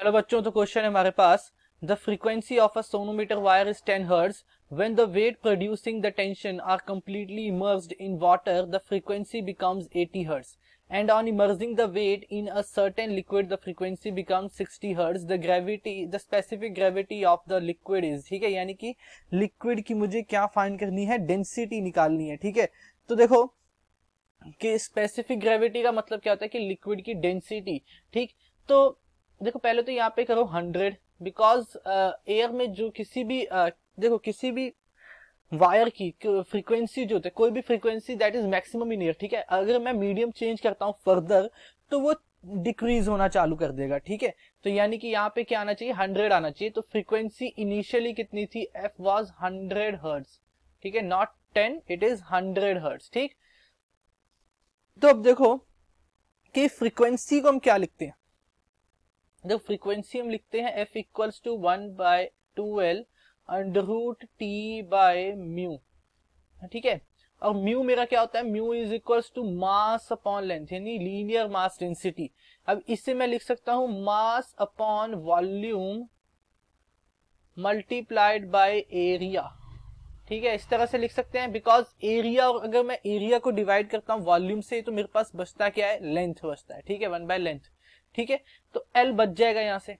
Hello बच्चों तो question है हमारे पास the frequency of a sonometer wire is 10 hertz when the weight producing the tension are completely immersed in water the frequency becomes 80 hertz and on immersing the weight in a certain liquid the frequency becomes 60 hertz the gravity the specific gravity of the liquid is ठीक है यानी कि liquid की मुझे क्या fine करनी है density निकालनी है ठीक है तो देखो कि स्पेसिफिक ग्रेविटी का मतलब क्या होता है कि लिक्विड की डेंसिटी ठीक तो देखो पहले तो यहाँ पे करो हंड्रेड बिकॉज एयर में जो किसी भी uh, देखो किसी भी वायर की फ्रीक्वेंसी जो होती है कोई भी frequency that is maximum in air ठीक है अगर मैं मीडियम चेंज करता हूँ फर्दर तो वो डिक्रीज होना चालू कर देगा ठीक है तो यानी कि यहाँ पे क्या आना चाहिए हंड्रेड आना चाहिए तो फ्रीक्वेंसी इनिशियली कितनी थी एफ वॉज हंड्रेड हर्ट्स ठीक है not ten it is hundred hertz ठीक तो अब देखो कि फ्रीक्वेंसी को हम क्या लिखते हैं जब फ्रीक्वेंसी हम लिखते हैं F equals to one by two L under root T by mu ठीक है और म्यू मेरा क्या होता है mu is equals to mass upon length यानी लीनियर मास डेंसिटी अब इससे मैं लिख सकता हूं mass upon volume multiplied by area ठीक है इस तरह से लिख सकते हैं बिकॉज एरिया और अगर मैं एरिया को डिवाइड करता हूँ वॉल्यूम से तो मेरे पास बचता क्या है लेंथ बचता है ठीक है वन बाय लेंथ ठीक है तो एल बच जाएगा यहाँ से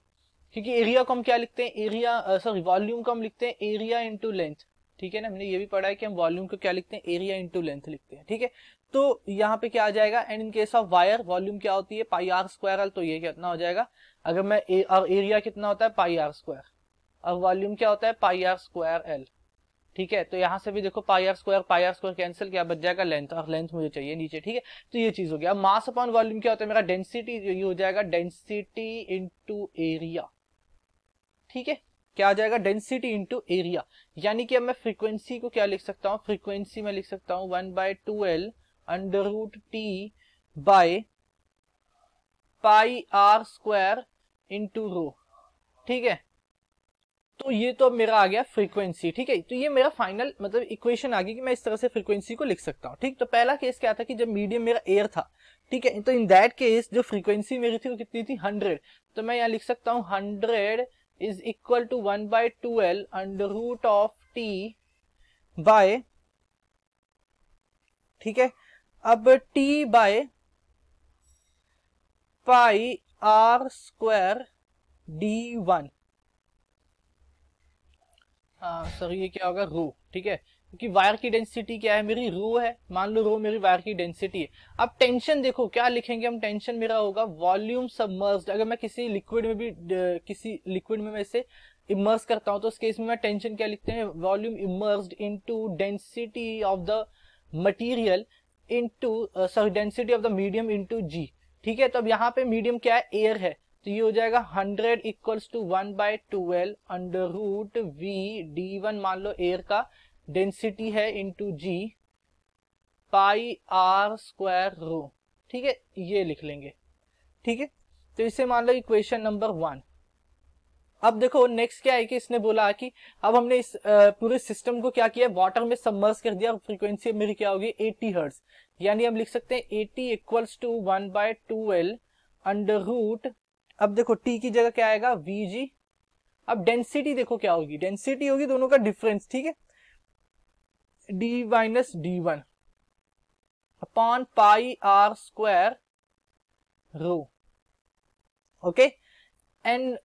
क्योंकि एरिया को हम क्या लिखते हैं एरिया सॉरी वॉल्यूम को हम लिखते हैं एरिया इंटू लेंथ ठीक है ना हमने ये भी पढ़ा है कि हम वॉल्यूम को क्या लिखते हैं एरिया इंटू लेंथ लिखते हैं ठीक है तो यहाँ पे क्या आ जाएगा and in case of wire volume क्या होती है पाई आर स्क्वायर एल तो ये कितना हो जाएगा अगर मैं ए, और एरिया कितना होता है पाई आर स्क्वायर और वॉल्यूम क्या होता है पाई आर स्क्वायर एल ठीक है तो यहाँ से भी देखो pi r square pi r square cancel किया बच जाएगा लेंथ और लेंथ मुझे चाहिए नीचे ठीक है तो ये चीज हो गया अब मास अपॉन वॉल्यूम क्या होता है मेरा डेंसिटी ये हो जाएगा डेंसिटी इंटू एरिया ठीक है क्या आ जाएगा डेंसिटी इंटू एरिया यानी कि अब मैं फ्रीक्वेंसी को क्या लिख सकता हूँ फ्रीक्वेंसी में लिख सकता हूँ one by two L under root T by pi r square into rho ठीक है तो ये तो अब मेरा आ गया फ्रीक्वेंसी ठीक है तो ये मेरा फाइनल मतलब इक्वेशन आ गई कि मैं इस तरह से फ्रीक्वेंसी को लिख सकता हूँ ठीक तो पहला केस क्या था कि जब मीडियम मेरा एयर था ठीक है तो इन दैट केस जो फ्रीक्वेंसी मेरी थी वो कितनी थी हंड्रेड तो मैं यहाँ लिख सकता हूँ hundred is equal to one by twelve under root of T by ठीक है अब T by pi r square D one हाँ, सर ये क्या होगा रो ठीक है क्योंकि वायर की डेंसिटी क्या है मेरी रो है मान लो रो मेरी वायर की डेंसिटी है अब टेंशन देखो क्या लिखेंगे हम टेंशन मेरा होगा वॉल्यूम सबमर्ज अगर मैं किसी लिक्विड में भी किसी लिक्विड में मैं इसे इमर्स करता हूँ तो उसके केस में मैं टेंशन क्या लिखते हैं volume immerse in density of the material in sorry density of the medium in g ठीक है तो अब यहाँ पे मीडियम क्या है एयर है तो ये हो जाएगा hundred equals to one by twelve under root V D one मान लो एयर का डेंसिटी है two g pi r square rho ठीक है ये लिख लेंगे ठीक है तो इसे मान लो इक्वेशन नंबर वन अब देखो नेक्स्ट क्या है कि इसने बोला कि अब हमने इस पूरे सिस्टम को क्या किया वाटर में सबमर्स कर दिया और फ्रीक्वेंसी मेरी क्या होगी एटी हर्ट्ज यानी हम लिख सकते हैं eighty equals to one by twelve under root अब देखो टी की जगह क्या आएगा वी जी अब डेंसिटी देखो क्या होगी डेंसिटी होगी दोनों का डिफरेंस ठीक है D minus D one upon pi r square rho okay and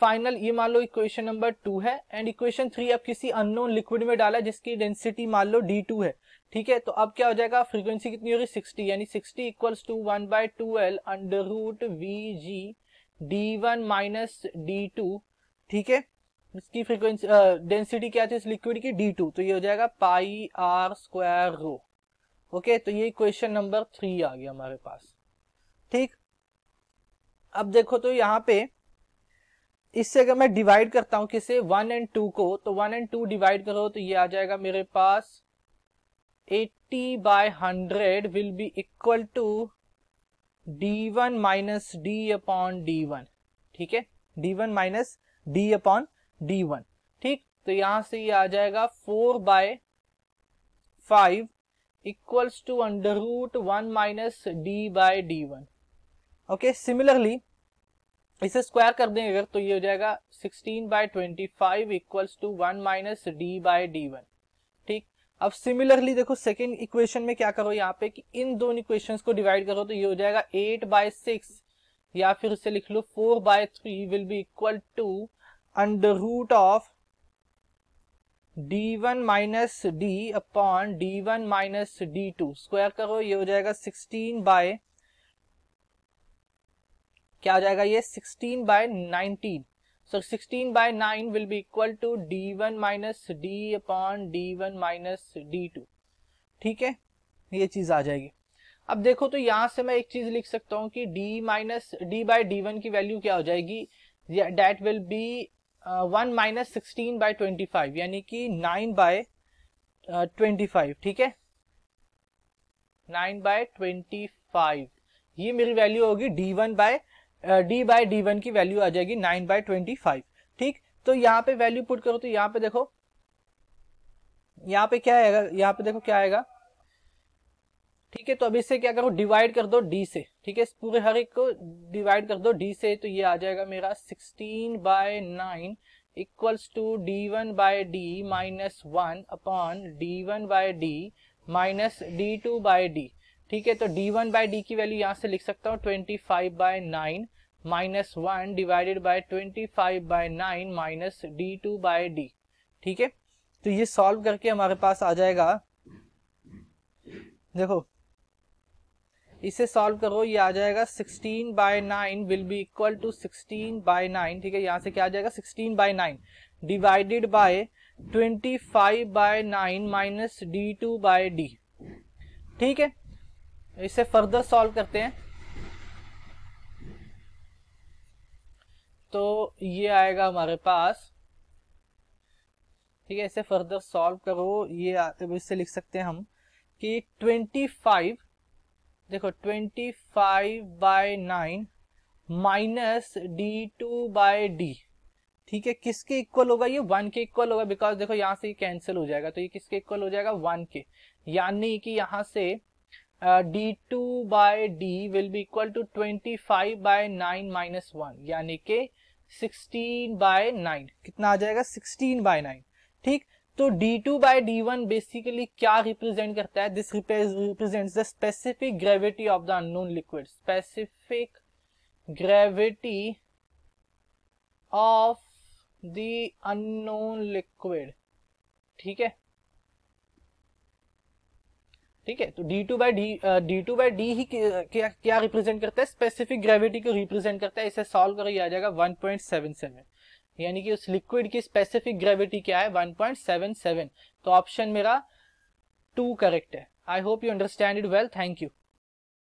final ये मान लो इक्वेशन नंबर टू है एंड इक्वेशन थ्री अब किसी अननोन लिक्विड में डाला जिसकी डेंसिटी मान लो डी टू है ठीक है तो अब क्या हो जाएगा फ्रीक्वेंसी कितनी होगी सिक्सटी यानी sixty equals to one by two L under root V g D one minus D two ठीक है इसकी फ्रीक्वेंसी डेंसिटी क्या थी इस लिक्विड की डी टू तो ये हो जाएगा pi r square rho okay तो ये क्वेश्चन नंबर थ्री आ गया हमारे पास ठीक अब देखो तो यहाँ पे इससे अगर मैं डिवाइड करता हूं किसे वन एंड टू को तो वन एंड टू डिवाइड करो तो ये आ जाएगा मेरे पास 80 by 100 will be equal to D one minus D upon D one ठीक है D one minus D upon D one ठीक तो यहां से ये यह आ जाएगा four by five equals to under root one minus D by D one okay similarly इसे स्क्वायर कर दें अगर तो ये हो जाएगा sixteen by twenty five equals to one minus D by D one अब सिमिलरली देखो सेकेंड इक्वेशन में क्या करो यहाँ पे कि इन दोनों इक्वेशन को डिवाइड करो तो ये हो जाएगा एट बाय सिक्स या फिर इसे लिख लो four by three will be equal to under root of D one minus D upon D one minus D two square करो ये हो जाएगा सिक्सटीन बाय क्या हो जाएगा ये sixteen by nineteen So 16 by 9 will be equal to d1 minus d upon d1 minus d2. ठीक है ये चीज आ जाएगी अब देखो तो यहां से मैं एक चीज लिख सकता हूं कि d minus d by D one की वैल्यू क्या हो जाएगी that will be one minus sixteen by twenty five यानी कि नाइन बाय ट्वेंटी फाइव ठीक है नाइन बाय ट्वेंटी फाइव ये मेरी वैल्यू होगी D one by D by D one की वैल्यू आ जाएगी नाइन बाई ट्वेंटी फाइव ठीक तो यहाँ पे वैल्यू पुट करो तो यहाँ पे देखो यहाँ पे क्या आएगा यहाँ पे देखो क्या आएगा ठीक है तो अभी इससे क्या करो डिवाइड कर दो डी से ठीक है पूरे हर एक को डिवाइड कर दो डी से तो ये आ जाएगा मेरा sixteen by nine equals to D one by D minus one upon D one by D minus D two by D ठीक है तो डी वन बाय डी की वैल्यू यहां से लिख सकता हूँ twenty five by nine minus one divided by twenty five by nine minus D two by D ठीक है तो ये सॉल्व करके हमारे पास आ जाएगा देखो इसे सॉल्व करो ये आ जाएगा 16 by nine will be equal to 16 by nine ठीक है यहां से क्या आ जाएगा 16 by nine divided by 25 by nine minus D two by D ठीक है इसे फर्दर सॉल्व करते हैं तो ये आएगा हमारे पास ठीक है इसे फर्दर सॉल्व करो ये इससे लिख सकते हैं हम कि ट्वेंटी फाइव देखो twenty five by nine minus D two by D ठीक है किसके इक्वल होगा ये वन के इक्वल होगा बिकॉज देखो यहाँ से कैंसिल हो जाएगा तो ये किसके इक्वल हो जाएगा वन के यानी कि यहां से D two by D will be equal to twenty five by nine minus one यानी के सिक्सटीन बाय नाइन कितना आ जाएगा सिक्सटीन बाय नाइन ठीक तो D two by D one basically क्या रिप्रेजेंट करता है this represent the specific gravity of the unknown liquid specific gravity of the unknown liquid ठीक है ठीक है तो D two by D D two by D ही क्या क्या रिप्रेजेंट करता है स्पेसिफिक ग्रेविटी को रिप्रेजेंट करता है इसे सॉल्व करो आ जाएगा 1.77 यानी कि उस लिक्विड की स्पेसिफिक ग्रेविटी क्या है 1.77 तो ऑप्शन मेरा टू करेक्ट है I hope you understand it well thank you